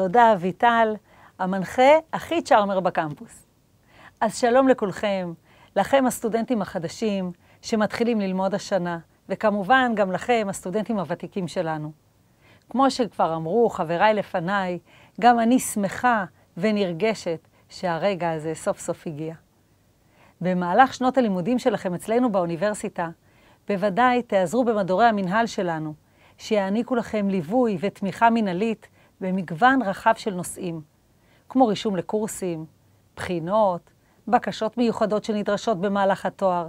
תודה, אביטל, המנחה הכי צ'ארמר בקמפוס. אז שלום לכולכם, לכם הסטודנטים החדשים שמתחילים ללמוד השנה, וכמובן גם לכם, הסטודנטים הוותיקים שלנו. כמו שכבר אמרו חבריי לפניי, גם אני שמחה ונרגשת שהרגע הזה סוף סוף הגיע. במהלך שנות הלימודים שלכם אצלנו באוניברסיטה, בוודאי תעזרו במדורי המינהל שלנו, שיעניקו לכם ליווי ותמיכה מינהלית במגוון רחב של נושאים, כמו רישום לקורסים, בחינות, בקשות מיוחדות שנדרשות במהלך התואר,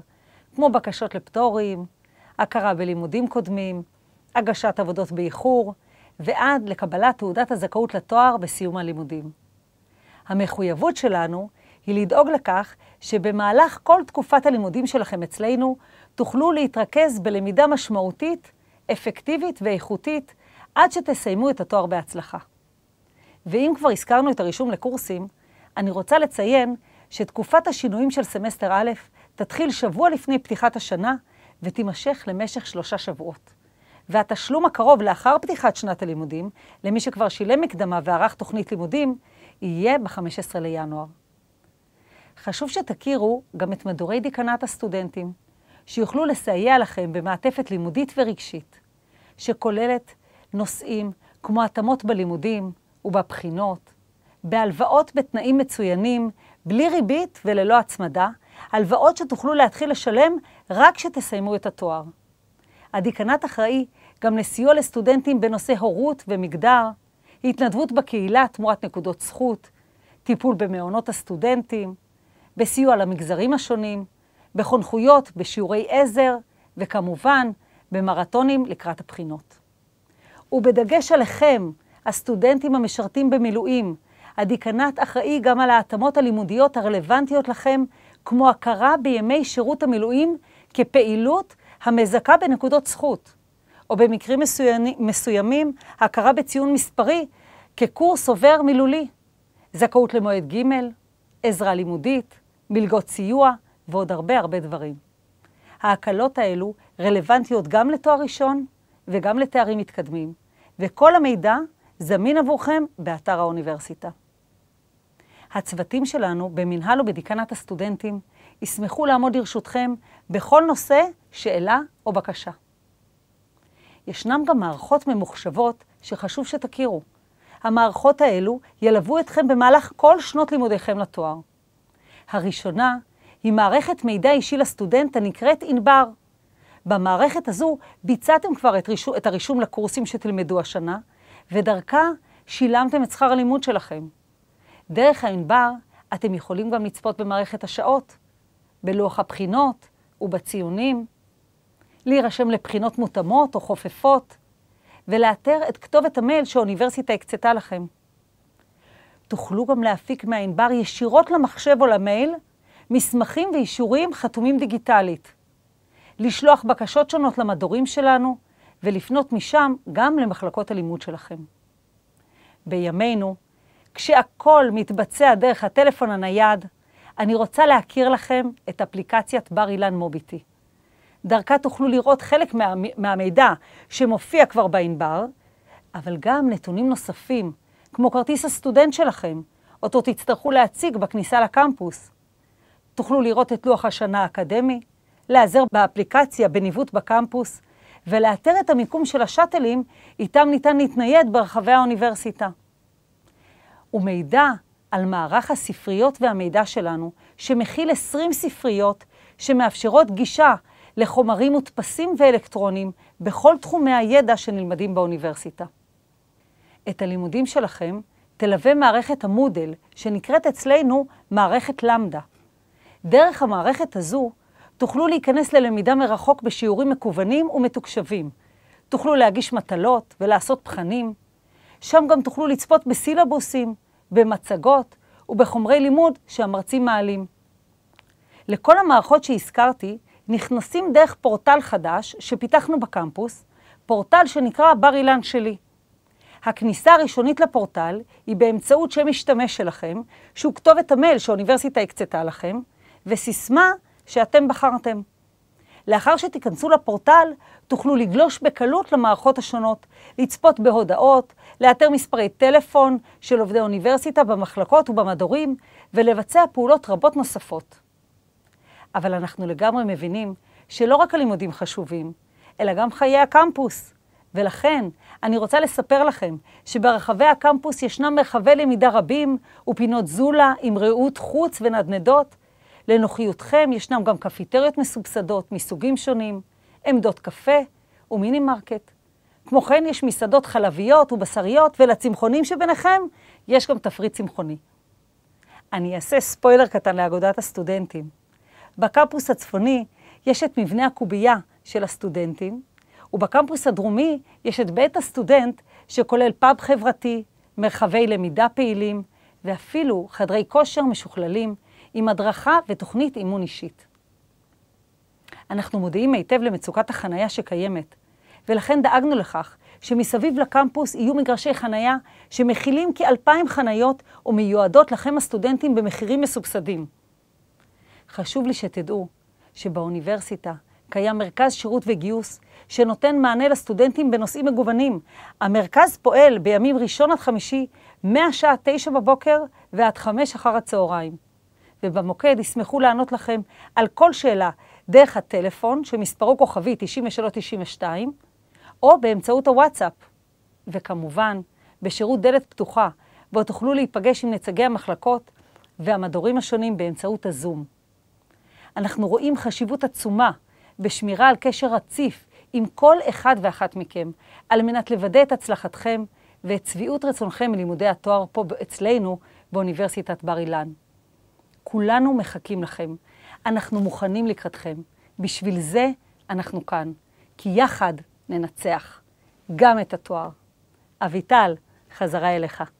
כמו בקשות לפטורים, הכרה בלימודים קודמים, הגשת עבודות באיחור, ועד לקבלת תעודת הזכאות לתואר בסיום הלימודים. המחויבות שלנו היא לדאוג לכך שבמהלך כל תקופת הלימודים שלכם אצלנו, תוכלו להתרכז בלמידה משמעותית, אפקטיבית ואיכותית עד שתסיימו את התואר בהצלחה. ואם כבר הזכרנו את הרישום לקורסים, אני רוצה לציין שתקופת השינויים של סמסטר א' תתחיל שבוע לפני פתיחת השנה ותימשך למשך שלושה שבועות. והתשלום הקרוב לאחר פתיחת שנת הלימודים, למי שכבר שילם מקדמה וערך תוכנית לימודים, יהיה ב-15 לינואר. חשוב שתכירו גם את מדורי דיקנת הסטודנטים, שיוכלו לסייע לכם במעטפת לימודית ורגשית, שכוללת נושאים כמו התאמות בלימודים ובבחינות, בהלוואות בתנאים מצוינים, בלי ריבית וללא הצמדה, הלוואות שתוכלו להתחיל לשלם רק כשתסיימו את התואר. הדיקנט אחראי גם לסיוע לסטודנטים בנושא הורות ומגדר, התנדבות בקהילה תמורת נקודות זכות, טיפול במעונות הסטודנטים, בסיוע למגזרים השונים, בחונכויות, בשיעורי עזר, וכמובן, במרתונים לקראת הבחינות. ובדגש עליכם, הסטודנטים המשרתים במילואים, הדיקנט אחראי גם על ההתאמות הלימודיות הרלוונטיות לכם, כמו הכרה בימי שירות המילואים כפעילות המזכה בנקודות זכות, או במקרים מסוימים, מסוימים הכרה בציון מספרי כקורס עובר מילולי, זכאות למועד ג', עזרה לימודית, מלגות סיוע ועוד הרבה הרבה דברים. ההקלות האלו רלוונטיות גם לתואר ראשון וגם לתארים מתקדמים, וכל המידע זמין עבורכם באתר האוניברסיטה. הצוותים שלנו במינהל ובדיקנת הסטודנטים ישמחו לעמוד לרשותכם בכל נושא, שאלה או בקשה. ישנם גם מערכות ממוחשבות שחשוב שתכירו. המערכות האלו ילוו אתכם במהלך כל שנות לימודיכם לתואר. הראשונה היא מערכת מידע אישי לסטודנט הנקראת ענבר, במערכת הזו ביצעתם כבר את, רישו, את הרישום לקורסים שתלמדו השנה, ודרכה שילמתם את שכר הלימוד שלכם. דרך הענבר אתם יכולים גם לצפות במערכת השעות, בלוח הבחינות ובציונים, להירשם לבחינות מותאמות או חופפות, ולאתר את כתובת המייל שהאוניברסיטה הקצתה לכם. תוכלו גם להפיק מהענבר ישירות למחשב או למייל מסמכים ואישורים חתומים דיגיטלית. לשלוח בקשות שונות למדורים שלנו ולפנות משם גם למחלקות הלימוד שלכם. בימינו, כשהכול מתבצע דרך הטלפון הנייד, אני רוצה להכיר לכם את אפליקציית בר אילן מוביטי. דרכה תוכלו לראות חלק מה, מהמידע שמופיע כבר בענבר, אבל גם נתונים נוספים, כמו כרטיס הסטודנט שלכם, אותו תצטרכו להציג בכניסה לקמפוס. תוכלו לראות את לוח השנה האקדמי, להיעזר באפליקציה בניווט בקמפוס ולאתר את המיקום של השאטלים איתם ניתן להתנייד ברחבי האוניברסיטה. ומידע על מערך הספריות והמידע שלנו, שמכיל 20 ספריות שמאפשרות גישה לחומרים מודפסים ואלקטרונים בכל תחומי הידע שנלמדים באוניברסיטה. את הלימודים שלכם תלווה מערכת המודל, שנקראת אצלנו מערכת למדה. דרך המערכת הזו תוכלו להיכנס ללמידה מרחוק בשיעורים מקוונים ומתוקשבים. תוכלו להגיש מטלות ולעשות בחנים. שם גם תוכלו לצפות בסילבוסים, במצגות ובחומרי לימוד שהמרצים מעלים. לכל המערכות שהזכרתי נכנסים דרך פורטל חדש שפיתחנו בקמפוס, פורטל שנקרא בר אילן שלי. הכניסה הראשונית לפורטל היא באמצעות שם משתמש שלכם, שהוא כתובת המייל שהאוניברסיטה הקצתה לכם, וסיסמה שאתם בחרתם. לאחר שתיכנסו לפורטל, תוכלו לגלוש בקלות למערכות השונות, לצפות בהודעות, לאתר מספרי טלפון של עובדי אוניברסיטה במחלקות ובמדורים, ולבצע פעולות רבות נוספות. אבל אנחנו לגמרי מבינים שלא רק הלימודים חשובים, אלא גם חיי הקמפוס. ולכן, אני רוצה לספר לכם שברחבי הקמפוס ישנם מרחבי למידה רבים ופינות זולה עם ראות חוץ ונדנדות, לנוחיותכם ישנם גם קפיטריות מסובסדות מסוגים שונים, עמדות קפה ומיני מרקט. כמו כן, יש מסעדות חלביות ובשריות, ולצמחונים שביניכם יש גם תפריט צמחוני. אני אעשה ספוילר קטן לאגודת הסטודנטים. בקמפוס הצפוני יש את מבנה הקובייה של הסטודנטים, ובקמפוס הדרומי יש את בית הסטודנט, שכולל פאב חברתי, מרחבי למידה פעילים, ואפילו חדרי כושר משוכללים עם הדרכה ותוכנית אימון אישית. אנחנו מודעים היטב למצוקת החנייה שקיימת, ולכן דאגנו לכך שמסביב לקמפוס יהיו מגרשי חנייה שמכילים כ-2,000 חניות ומיועדות לכם הסטודנטים במחירים מסובסדים. חשוב לי שתדעו שבאוניברסיטה קיים מרכז שירות וגיוס שנותן מענה לסטודנטים בנושאים מגוונים. המרכז פועל בימים ראשון עד חמישי, מהשעה 9 בבוקר ועד 5 אחר הצהריים. ובמוקד ישמחו לענות לכם על כל שאלה דרך הטלפון, שמספרו כוכבי 9392, או באמצעות הוואטסאפ. וכמובן, בשירות דלת פתוחה, בו תוכלו להיפגש עם נציגי המחלקות והמדורים השונים באמצעות הזום. אנחנו רואים חשיבות עצומה בשמירה על קשר רציף עם כל אחד ואחת מכם, על מנת לוודא את הצלחתכם ואת צביעות רצונכם מלימודי התואר פה אצלנו באוניברסיטת בר אילן. כולנו מחכים לכם. אנחנו מוכנים לקראתכם. בשביל זה אנחנו כאן. כי יחד ננצח גם את התואר. אביטל, חזרה אליך.